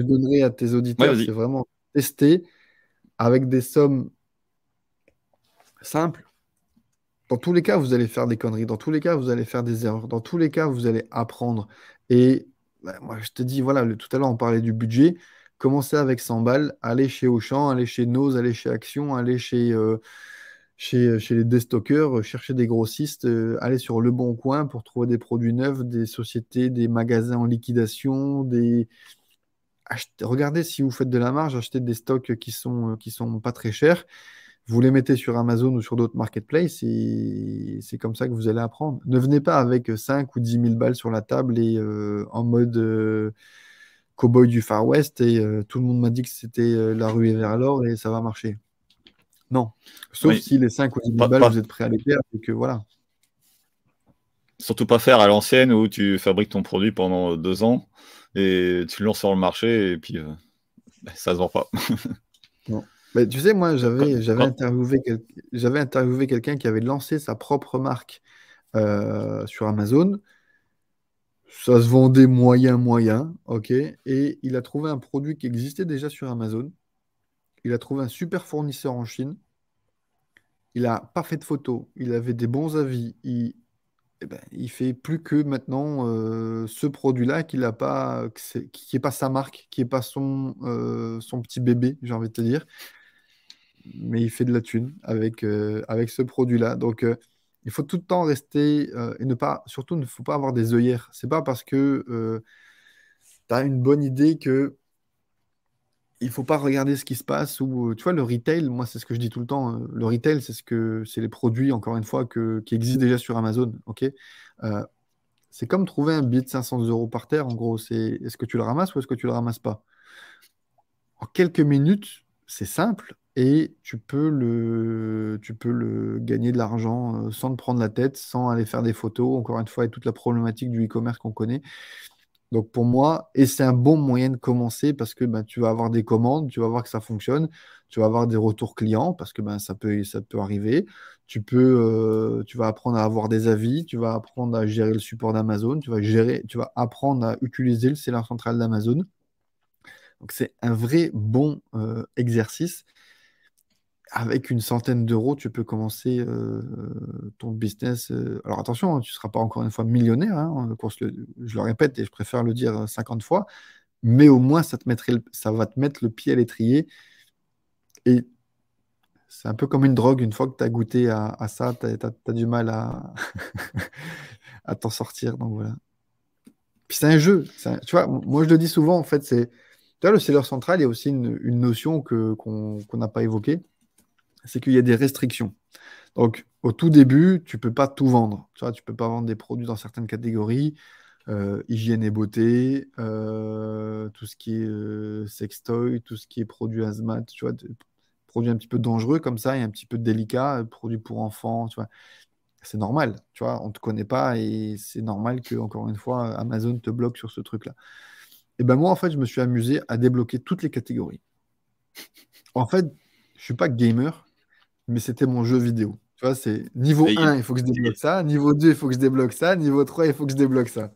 je donnerai à tes auditeurs, c'est vraiment tester avec des sommes simples. Dans tous les cas, vous allez faire des conneries. Dans tous les cas, vous allez faire des erreurs. Dans tous les cas, vous allez apprendre. Et bah, moi, je te dis, voilà, tout à l'heure, on parlait du budget. Commencez avec 100 balles, allez chez Auchan, allez chez Nose, allez chez Action, allez chez, euh, chez, les déstockers, euh, cherchez des grossistes, aller euh, allez sur Le Bon Coin pour trouver des produits neufs, des sociétés, des magasins en liquidation, des, regardez si vous faites de la marge, achetez des stocks qui sont, euh, qui sont pas très chers. Vous les mettez sur Amazon ou sur d'autres marketplaces et c'est comme ça que vous allez apprendre. Ne venez pas avec 5 euh, ou 10 000 balles sur la table et euh, en mode cow cowboy du Far West et tout le monde m'a dit que c'était la ruée vers l'or et ça va marcher. Non. Sauf si les 5 ou 10 000 balles, vous êtes prêt à les perdre et que voilà surtout pas faire à l'ancienne où tu fabriques ton produit pendant deux ans et tu le lances sur le marché et puis ça euh, bah, ça se vend pas. Mais tu sais, moi, j'avais, interviewé, interviewé quelqu'un qui avait lancé sa propre marque euh, sur Amazon. Ça se vendait moyen, moyen, ok. Et il a trouvé un produit qui existait déjà sur Amazon. Il a trouvé un super fournisseur en Chine. Il n'a pas fait de photos. Il avait des bons avis. Il, eh ben, il fait plus que maintenant euh, ce produit-là qui n'est pas, sa marque, qui n'est pas euh, son, petit bébé, j'ai envie de te dire. Mais il fait de la thune avec, euh, avec ce produit-là. Donc, il faut tout le temps rester et ne pas, surtout, ne faut pas avoir des œillères. C'est pas parce que tu as une bonne idée que il faut pas regarder ce qui se passe ou tu vois le retail moi c'est ce que je dis tout le temps le retail c'est ce que c'est les produits encore une fois qui existent déjà sur Amazon ok c'est comme trouver un billet de 500 euros par terre en gros c'est est-ce que tu le ramasses ou est-ce que tu le ramasses pas en quelques minutes c'est simple et tu peux le tu peux le gagner de l'argent sans te prendre la tête sans aller faire des photos encore une fois et toute la problématique du e-commerce qu'on connaît donc pour moi, et c'est un bon moyen de commencer parce que ben, tu vas avoir des commandes, tu vas voir que ça fonctionne, tu vas avoir des retours clients parce que ben, ça, peut, ça peut arriver. Tu, peux, euh, tu vas apprendre à avoir des avis, tu vas apprendre à gérer le support d'Amazon, tu vas, tu vas apprendre à utiliser le seller central d'Amazon. Donc c'est un vrai bon euh, exercice avec une centaine d'euros, tu peux commencer euh, euh, ton business. Euh, alors attention, hein, tu ne seras pas encore une fois millionnaire, hein, je le répète et je préfère le dire 50 fois, mais au moins ça, te mettrait ça va te mettre le pied à l'étrier. Et c'est un peu comme une drogue, une fois que tu as goûté à, ça, tu as, du mal à, t'en sortir. Donc voilà. Puis c'est un jeu, tu vois, moi je le dis souvent en fait, c'est... Tu le seller central, il y a aussi une, notion qu'on n'a pas évoquée c'est qu'il y a des restrictions. Donc, au tout début, tu ne peux pas tout vendre. Tu ne peux pas vendre des produits dans certaines catégories, euh, hygiène et beauté, euh, tout ce qui est euh, sextoy, tout ce qui est produit asmat tu vois, produits un petit peu dangereux comme ça et un petit peu délicat, produits pour enfants, tu C'est normal, tu vois, on ne te connaît pas et c'est normal que, encore une fois, Amazon te bloque sur ce truc-là. Et ben moi, en fait, je me suis amusé à débloquer toutes les catégories. en fait, je ne suis pas gamer, mais c'était mon jeu vidéo. Tu vois, c'est niveau 1, il faut que je débloque ça, niveau 2, il faut que je débloque ça, niveau 3, il faut que je débloque ça.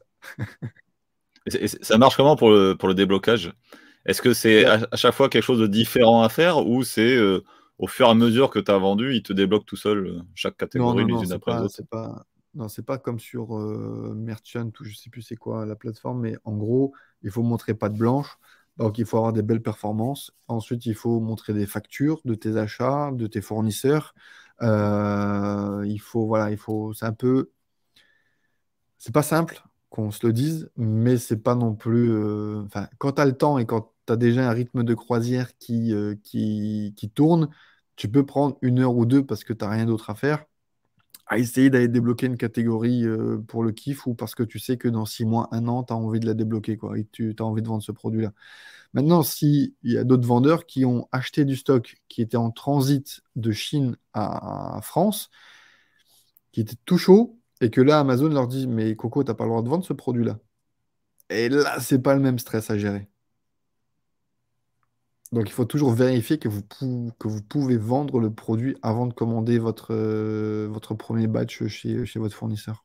ça marche comment pour le, pour le déblocage Est-ce que c'est à, chaque fois quelque chose de différent à faire ou c'est euh, au fur et à mesure que tu as vendu, il te débloque tout seul euh, chaque catégorie les unes après les autres pas... Non, c'est pas comme sur euh, Merchant ou je sais plus c'est quoi la plateforme, mais en gros, il faut montrer pas de blanche. Donc, il faut avoir des belles performances. Ensuite, il faut montrer des factures de tes achats, de tes fournisseurs. Euh, il faut, voilà, il faut. C'est un peu. C'est pas simple qu'on se le dise, mais c'est pas non plus. Euh, enfin, quand tu as le temps et quand tu as déjà un rythme de croisière qui, euh, qui, qui, tourne, tu peux prendre une heure ou deux parce que tu n'as rien d'autre à faire à essayer d'aller débloquer une catégorie euh, pour le kiff ou parce que tu sais que dans six mois, un an, tu as envie de la débloquer quoi, et tu as envie de vendre ce produit-là. Maintenant, s'il y a d'autres vendeurs qui ont acheté du stock qui était en transit de Chine à, France, qui était tout chaud, et que là, Amazon leur dit Mais Coco, tu n'as pas le droit de vendre ce produit-là. Et là, ce n'est pas le même stress à gérer. Donc il faut toujours vérifier que vous, vous pouvez vendre le produit avant de commander votre, euh, premier batch chez votre fournisseur.